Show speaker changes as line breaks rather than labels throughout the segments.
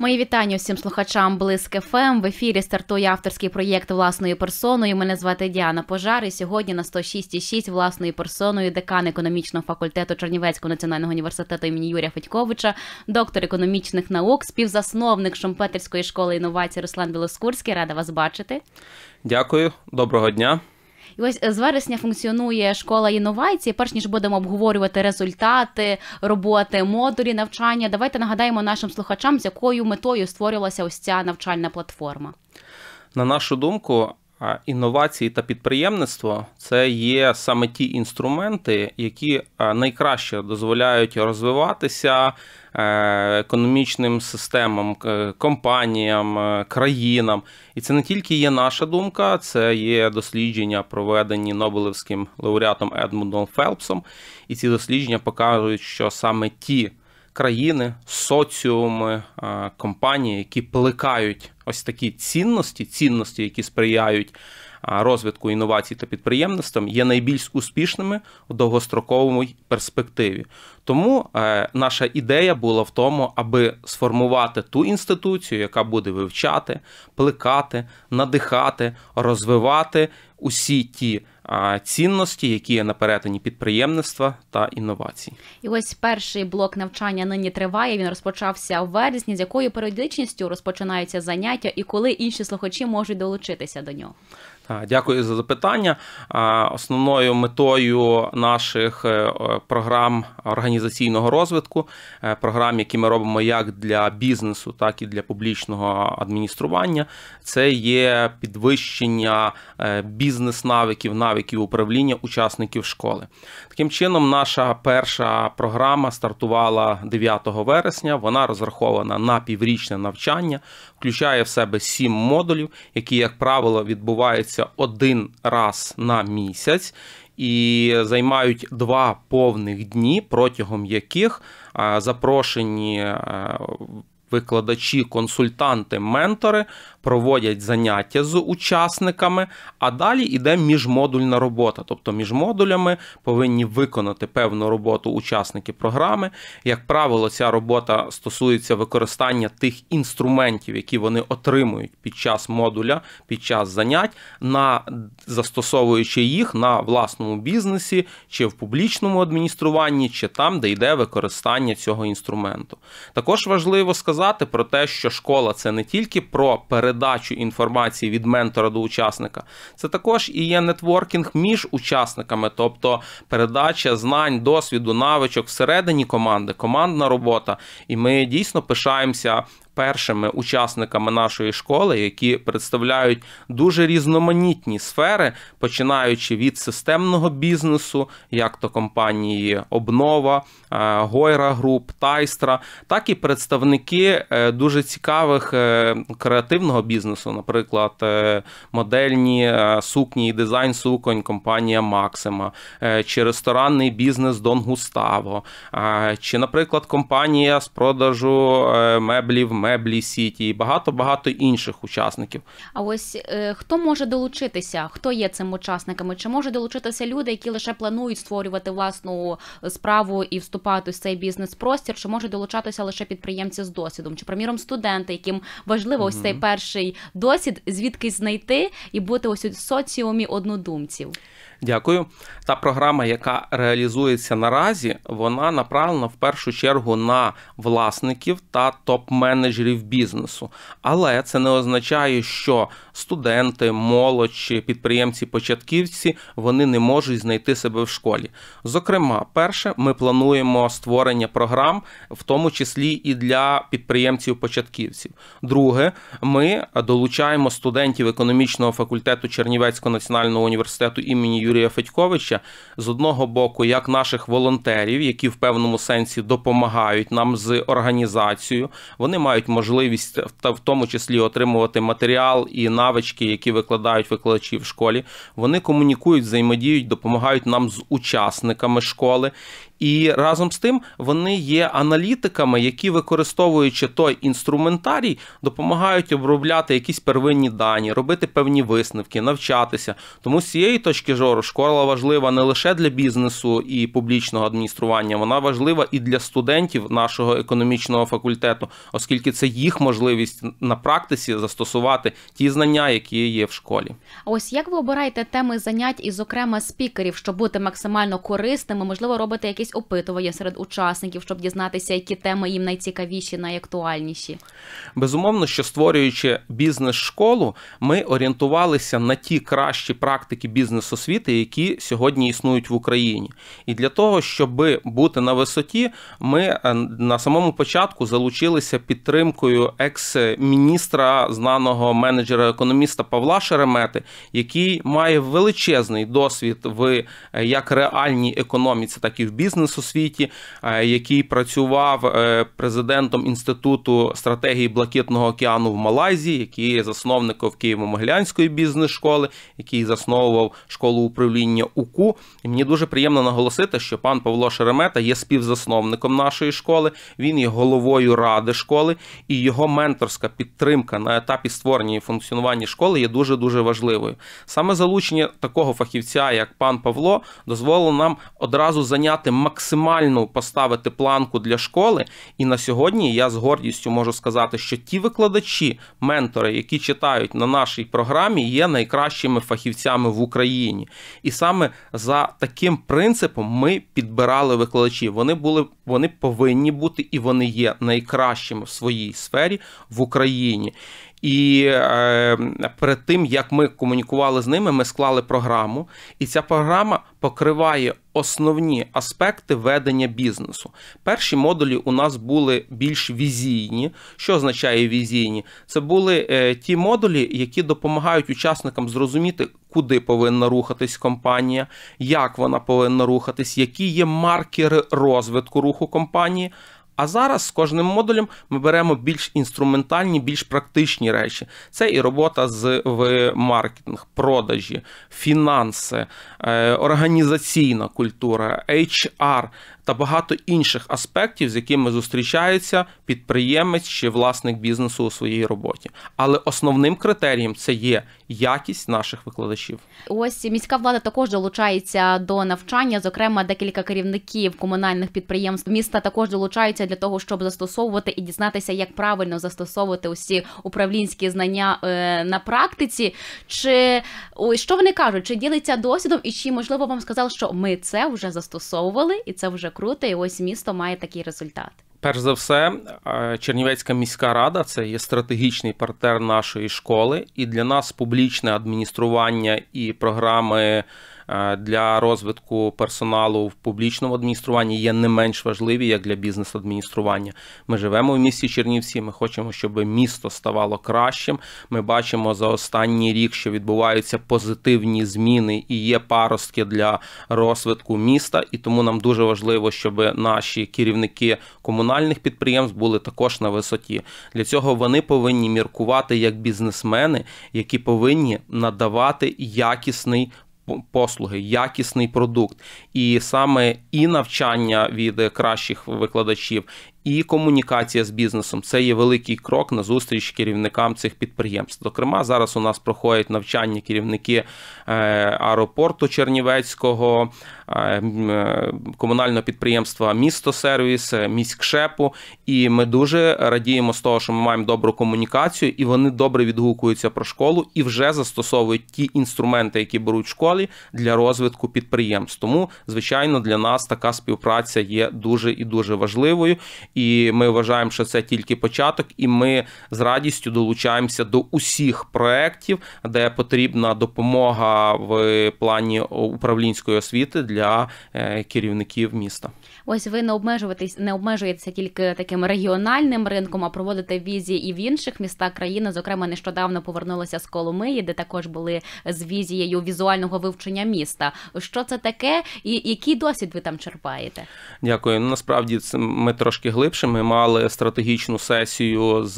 Мої вітання усім слухачам Блиск ФМ. Ем. В ефірі стартує авторський проєкт власною персоною. Мене звати Діана Пожар і сьогодні на 106,6 власною персоною декан економічного факультету Чернівецького національного університету імені Юрія Федьковича, доктор економічних наук, співзасновник Шумпетерської школи інновацій Руслан Білоскурський. Рада вас бачити.
Дякую, доброго дня.
І ось е, з вересня функціонує школа інновацій. Перш ніж будемо обговорювати результати роботи, модулі навчання. Давайте нагадаємо нашим слухачам, з якою метою створювалася ось ця навчальна платформа.
На нашу думку, Інновації та підприємництво це є саме ті інструменти, які найкраще дозволяють розвиватися е, економічним системам, компаніям, е, країнам. І це не тільки є наша думка, це є дослідження, проведені Нобелевським лауреатом Едмундом Фелпсом. І ці дослідження показують, що саме ті країни, соціуми, компанії, які плекають ось такі цінності, цінності, які сприяють розвитку інновацій та підприємництвам, є найбільш успішними у довгостроковому перспективі. Тому е, наша ідея була в тому, аби сформувати ту інституцію, яка буде вивчати, плекати, надихати, розвивати усі ті цінності, які є на перетині підприємництва та інновацій.
І ось перший блок навчання нині триває. Він розпочався в вересні. З якою періодичністю розпочинаються заняття, і коли інші слухачі можуть долучитися до нього?
Е, дякую за запитання. Е, основною метою наших е, програм організаційного розвитку, програм, які ми робимо як для бізнесу, так і для публічного адміністрування, це є підвищення бізнес-навиків, навиків управління учасників школи. Таким чином, наша перша програма стартувала 9 вересня. Вона розрахована на піврічне навчання, включає в себе сім модулів, які, як правило, відбуваються відбуваються один раз на місяць і займають два повних дні, протягом яких запрошені викладачі, консультанти, ментори проводять заняття з учасниками, а далі йде міжмодульна робота. Тобто між модулями повинні виконати певну роботу учасники програми. Як правило, ця робота стосується використання тих інструментів, які вони отримують під час модуля, під час занять, на застосовуючи їх на власному бізнесі чи в публічному адмініструванні, чи там, де йде використання цього інструменту. Також важливо сказати сказати про те, що школа це не тільки про передачу інформації від ментора до учасника, це також і є нетворкінг між учасниками, тобто передача знань, досвіду, навичок всередині команди, командна робота. І ми дійсно пишаємося першими учасниками нашої школи, які представляють дуже різноманітні сфери, починаючи від системного бізнесу, як то компанії Обнова, е, Гойра Груп, Тайстра, так і представники е, дуже цікавих е, креативного бізнесу, наприклад, модельні сукні і дизайн суконь, компанія Максима, чи ресторанний бізнес Дон Густаво, чи, наприклад, компанія з продажу меблів меблі сіті і багато багато інших учасників.
А ось е, хто може долучитися? Хто є цим учасниками? Чи може долучитися люди, які лише планують створювати власну е, справу і вступати в цей бізнес-простір? Чи може долучатися лише підприємці з досвідом? Чи приміром студенти, яким важливо mm ось цей перший досвід, звідки знайти і бути ось у соціумі однодумців?
Дякую. Та програма, яка реалізується наразі, вона направлена в першу чергу на власників та топ-менеджерів бізнесу. Але це не означає, що студенти, молодь підприємці-початківці вони не можуть знайти себе в школі. Зокрема, перше, ми плануємо створення програм, в тому числі і для підприємців-початківців. Друге, ми долучаємо студентів економічного факультету Чернівецького національного університету імені. Юрія Федьковича з одного боку, як наших волонтерів, які в певному сенсі допомагають нам з організацією. Вони мають можливість в тому числі отримувати матеріал і навички, які викладають викладачі в школі. Вони комунікують, взаємодіють, допомагають нам з учасниками школи. І разом з тим вони є аналітиками, які, використовуючи той інструментарій, допомагають обробляти якісь первинні дані, робити певні висновки, навчатися. Тому з цієї точки зору школа важлива не лише для бізнесу і публічного адміністрування, вона важлива і для студентів нашого економічного факультету, оскільки це їх можливість на практиці застосувати ті знання, які є в школі.
А ось як ви обираєте теми занять і, зокрема, спікерів, щоб бути максимально корисними, можливо, робити якісь якісь опитування серед учасників, щоб дізнатися, які теми їм найцікавіші, найактуальніші?
Безумовно, що створюючи бізнес-школу, ми орієнтувалися на ті кращі практики бізнес-освіти, які сьогодні існують в Україні. І для того, щоб бути на висоті, ми е, на самому початку залучилися підтримкою екс-міністра, знаного менеджера-економіста Павла Шеремети, який має величезний досвід в е, як реальній економіці, так і в бізнес бізнес у світі, е, який працював е, президентом інституту стратегії Блакитного океану в Малайзії, який є засновником Києво-Могилянської бізнес-школи, який засновував школу управління УКУ. І мені дуже приємно наголосити, що пан Павло Шеремета є співзасновником нашої школи. Він є головою ради школи, і його менторська підтримка на етапі створення і функціонування школи є дуже дуже важливою. Саме залучення такого фахівця, як пан Павло, дозволило нам одразу зайняти Максимально поставити планку для школи. І на сьогодні я з гордістю можу сказати, що ті викладачі, ментори, які читають на нашій програмі, є найкращими фахівцями в Україні. І саме за таким принципом ми підбирали викладачів. Вони були, вони повинні бути і вони є найкращими в своїй сфері в Україні. І е, перед тим як ми комунікували з ними, ми склали програму, і ця програма покриває основні аспекти ведення бізнесу. Перші модулі у нас були більш візійні. Що означає візійні? Це були е, ті модулі, які допомагають учасникам зрозуміти, куди повинна рухатись компанія, як вона повинна рухатись, які є маркери розвитку руху компанії. А зараз з кожним модулем ми беремо більш інструментальні, більш практичні речі. Це і робота з в маркетинг, продажі, фінанси, е, організаційна культура, HR, та багато інших аспектів, з якими зустрічається підприємець чи власник бізнесу у своїй роботі. Але основним критерієм це є якість наших викладачів.
Ось міська влада також долучається до навчання. Зокрема, декілька керівників комунальних підприємств міста також долучаються для того, щоб застосовувати і дізнатися, як правильно застосовувати усі управлінські знання е, на практиці. Чи ось що вони кажуть? Чи ділиться досвідом, і чи можливо вам сказали, що ми це вже застосовували, і це вже круто, і ось місто має такий результат.
Перш за все, е, Чернівецька міська рада це є стратегічний партнер нашої школи, і для нас публічне адміністрування і програми Е, для розвитку персоналу в публічному адмініструванні є не менш важливі як для бізнес-адміністрування. Ми живемо в місті Чернівці. Ми хочемо, щоб місто ставало кращим. Ми бачимо за останній рік, що відбуваються позитивні зміни і є паростки для розвитку міста. І тому нам дуже важливо, щоб наші керівники комунальних підприємств були також на висоті. Для цього вони повинні міркувати як бізнесмени, які повинні надавати якісний послуги, якісний продукт, і саме і навчання від кращих викладачів, і комунікація з бізнесом. Це є великий крок на зустріч керівникам цих підприємств. Зокрема, зараз у нас проходять навчання керівники е, аеропорту Чернівецького, е, е, комунального підприємства Місто Сервіс, міськшепу. І ми дуже радіємо з того, що ми маємо добру комунікацію, і вони добре відгукуються про школу і вже застосовують ті інструменти, які беруть в школі для розвитку підприємств. Тому, звичайно, для нас така співпраця є дуже і дуже важливою і ми вважаємо, що це тільки початок, і ми з радістю долучаємося до усіх проєктів, де потрібна допомога в плані управлінської освіти для е, керівників міста.
Ось ви не обмежуєтесь, не обмежуєтеся тільки таким регіональним ринком, а проводите візі і в інших містах країни. Зокрема, нещодавно повернулися з Коломиї, де також були з візією візуального вивчення міста. Що це таке, і який досвід ви там черпаєте?
Дякую. Ну, насправді ми трошки глибше. Ми мали стратегічну сесію з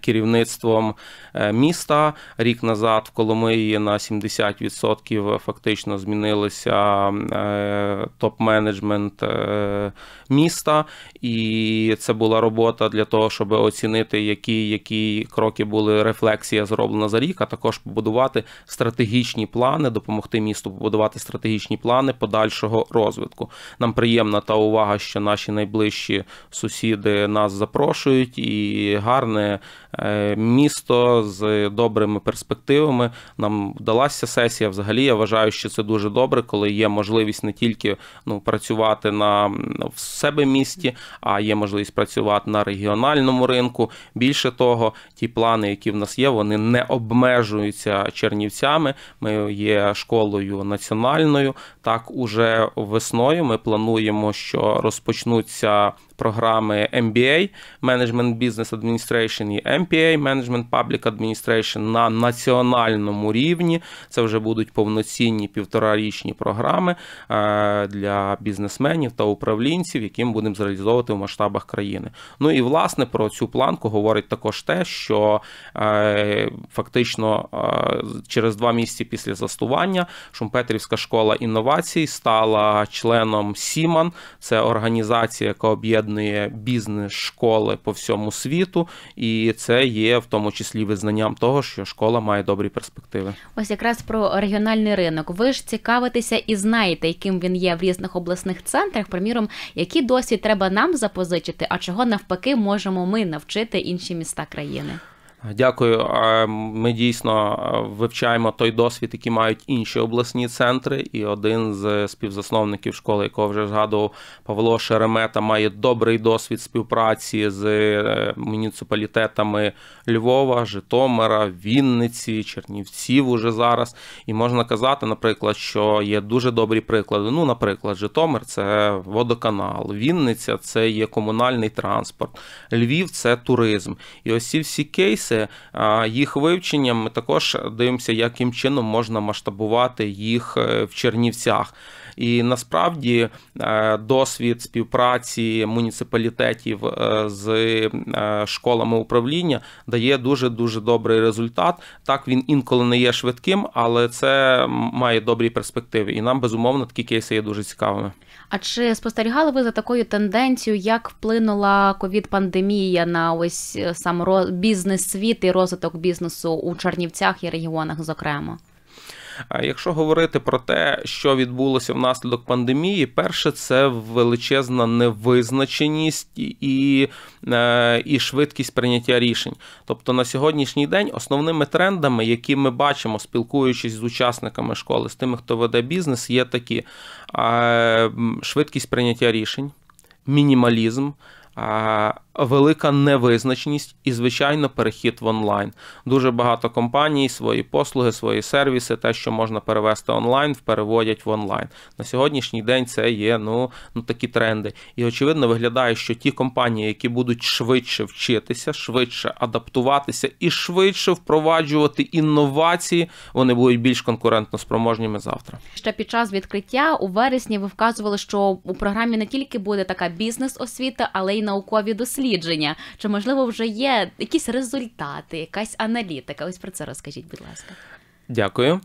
керівництвом е, міста рік назад в Коломиї на 70% е, фактично змінилися е, топ-менеджмент міста, і це була робота для того, щоб оцінити, які які кроки були рефлексія зроблена за рік, а також побудувати стратегічні плани, допомогти місту побудувати стратегічні плани подальшого розвитку. Нам приємна та увага, що наші найближчі сусіди нас запрошують, і гарне е, місто з добрими перспективами. Нам вдалася сесія. Взагалі, я вважаю, що це дуже добре, коли є можливість не тільки ну, працювати на в себе місті, а є можливість працювати на регіональному ринку. Більше того, ті плани, які в нас є, вони не обмежуються чернівцями. Ми є школою національною. Так, уже весною ми плануємо, що розпочнуться програми MBA Management Business Administration і MPA Management Public Administration на національному рівні. Це вже будуть повноцінні півторарічні програми е, для бізнесменів та управлінців, яким будемо зреалізовувати в масштабах країни. Ну і власне про цю планку говорить також те, що е, фактично е, через два місяці після заснування Шумпетрівська школа інновацій стала членом Сіман. Це організація, яка об'єднує об'єднує бізнес школи по всьому світу, і це є в тому числі визнанням того, що школа має добрі перспективи.
Ось якраз про регіональний ринок. Ви ж цікавитеся і знаєте, яким він є в різних обласних центрах. Приміром, які досі треба нам запозичити, а чого навпаки можемо ми навчити інші міста країни.
Дякую. Ми дійсно вивчаємо той досвід, який мають інші обласні центри. І один з співзасновників школи, якого вже згадував Павло Шеремета, має добрий досвід співпраці з е, муніципалітетами Львова, Житомира, Вінниці, Чернівців. Уже зараз. І можна казати, наприклад, що є дуже добрі приклади. Ну, наприклад, Житомир це водоканал, Вінниця це є комунальний транспорт, Львів це туризм. І ось ці всі кейси процеси їх вивчення. Ми також дивимося, яким чином можна масштабувати їх е, в Чернівцях. І насправді е, досвід співпраці муніципалітетів е, з е, школами управління дає дуже дуже добрий результат. Так він інколи не є швидким, але це має добрі перспективи. І нам безумовно такі кейси є дуже цікавими.
А чи спостерігали ви за такою тенденцією, як вплинула ковід-пандемія на ось сам бізнес світ і розвиток бізнесу у Чернівцях і регіонах, зокрема?
Якщо говорити про те, що відбулося внаслідок пандемії, перше це величезна невизначеність і, е, і швидкість прийняття рішень. Тобто на сьогоднішній день основними трендами, які ми бачимо, спілкуючись з учасниками школи, з тими, хто веде бізнес, є такі швидкість прийняття рішень, мінімалізм. Велика невизначеність і, звичайно, перехід в онлайн. Дуже багато компаній свої послуги, свої сервіси, те, що можна перевести онлайн, переводять в онлайн. На сьогоднішній день це є ну, ну такі тренди. І очевидно виглядає, що ті компанії, які будуть швидше вчитися, швидше адаптуватися і швидше впроваджувати інновації, вони будуть більш конкурентно спроможніми завтра.
Ще під час відкриття у вересні ви вказували, що у програмі не тільки буде така бізнес-освіта, але й наукові дослідження? Чи можливо вже є якісь результати, якась аналітика? Ось про це розкажіть, будь ласка.
Дякую.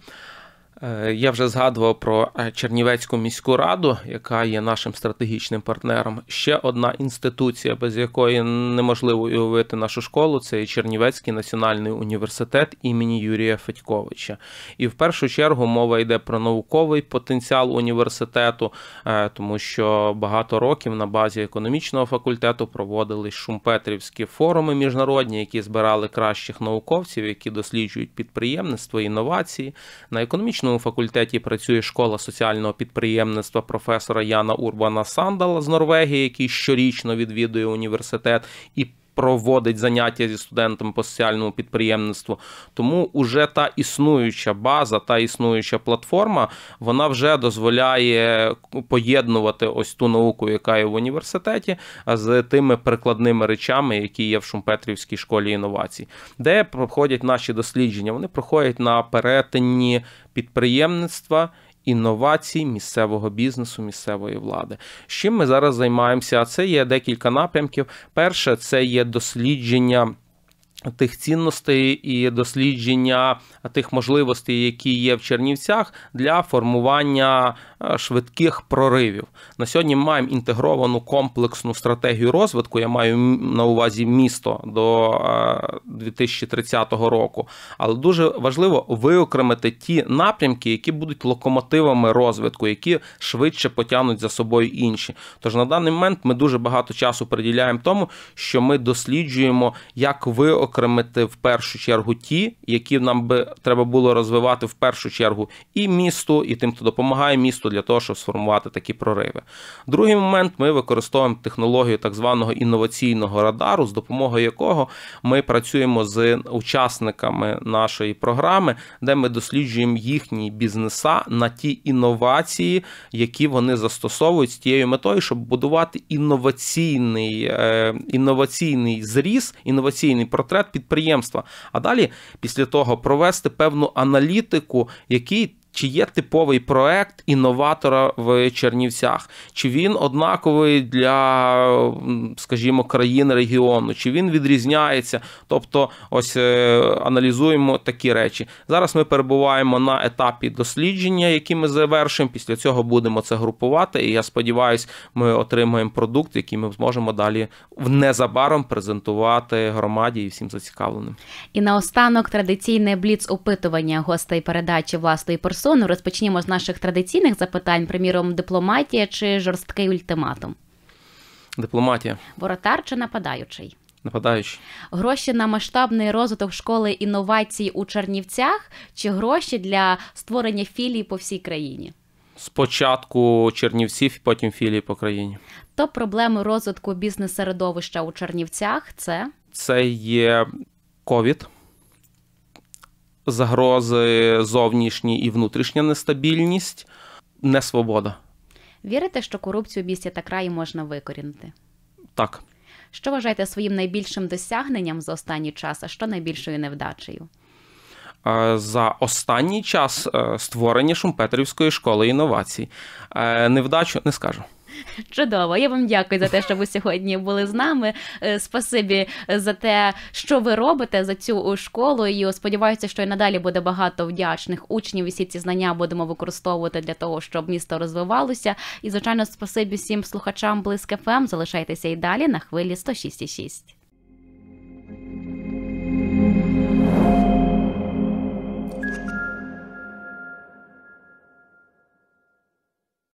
Е, я вже згадував про е, Чернівецьку міську раду, яка є нашим стратегічним партнером. Ще одна інституція, без якої неможливо уявити нашу школу, це Чернівецький національний університет імені Юрія Федьковича. І в першу чергу мова йде про науковий потенціал університету, е, тому що багато років на базі економічного факультету проводились шумпетрівські форуми міжнародні, які збирали кращих науковців, які досліджують підприємництво, інновації на економічному медичному факультеті працює школа соціального підприємництва професора Яна Урбана Сандала з Норвегії, який щорічно відвідує університет. і проводить заняття зі студентами по соціальному підприємництву. Тому уже та існуюча база, та існуюча платформа, вона вже дозволяє поєднувати ось ту науку, яка є в університеті, з тими прикладними речами, які є в Шумпетрівській школі інновацій, де проходять наші дослідження. Вони проходять на перетині підприємництва інновацій місцевого бізнесу, місцевої влади. З чим ми зараз займаємося? Це є декілька напрямків. Перше, це є дослідження. Тих цінностей і дослідження тих можливостей, які є в Чернівцях, для формування е, швидких проривів. На сьогодні ми маємо інтегровану комплексну стратегію розвитку. Я маю на увазі місто до 2030 е, року. Але дуже важливо виокремити ті напрямки, які будуть локомотивами розвитку, які швидше потягнуть за собою інші. Тож на даний момент ми дуже багато часу приділяємо тому, що ми досліджуємо, як ви виокремити в першу чергу ті, які нам би треба було розвивати в першу чергу і місто, і тим, хто допомагає місту для того, щоб сформувати такі прориви. Другий момент ми використовуємо технологію так званого інноваційного радару, з допомогою якого ми працюємо з учасниками нашої програми, де ми досліджуємо їхні бізнеса на ті інновації, які вони застосовують з тією метою, щоб будувати інноваційний е, інноваційний зріз, інноваційний портрет бюджет підприємства. А далі, після того, провести певну аналітику, який чи є типовий проект інноватора в Чернівцях? Чи він однаковий для, скажімо, країн регіону? Чи він відрізняється? Тобто, ось е, аналізуємо такі речі. Зараз ми перебуваємо на етапі дослідження, які ми завершимо. Після цього будемо це групувати. І я сподіваюся, ми отримаємо продукт, який ми зможемо далі незабаром презентувати громаді і всім зацікавленим.
І наостанок традиційне бліц опитування гостей передачі власної персони персону, розпочнімо з наших традиційних запитань, приміром, дипломатія чи жорсткий ультиматум? Дипломатія. Воротар чи нападаючий? Нападаючий. Гроші на масштабний розвиток школи інновацій у Чернівцях чи гроші для створення філій по всій країні?
Спочатку Чернівців, потім філії по країні.
То проблеми розвитку бізнес-середовища у Чернівцях це?
Це є ковід загрози, зовнішні і внутрішня нестабільність, не свобода.
Вірите, що корупцію в місті та краї можна викорінити? Так. Що вважаєте своїм найбільшим досягненням за останній час, а що найбільшою невдачею?
За останній час е, створення Шумпетрівської школи інновацій. Е, невдачу не скажу.
Чудово, я вам дякую за те, що ви сьогодні були з нами. Е, спасибі е, за те, що ви робите за цю е, школу. І сподіваюся, що і надалі буде багато вдячних учнів. і Всі ці знання будемо використовувати для того, щоб місто розвивалося. І звичайно, спасибі всім слухачам Близьке ФМ. Ем. Залишайтеся і далі на хвилі 106,6.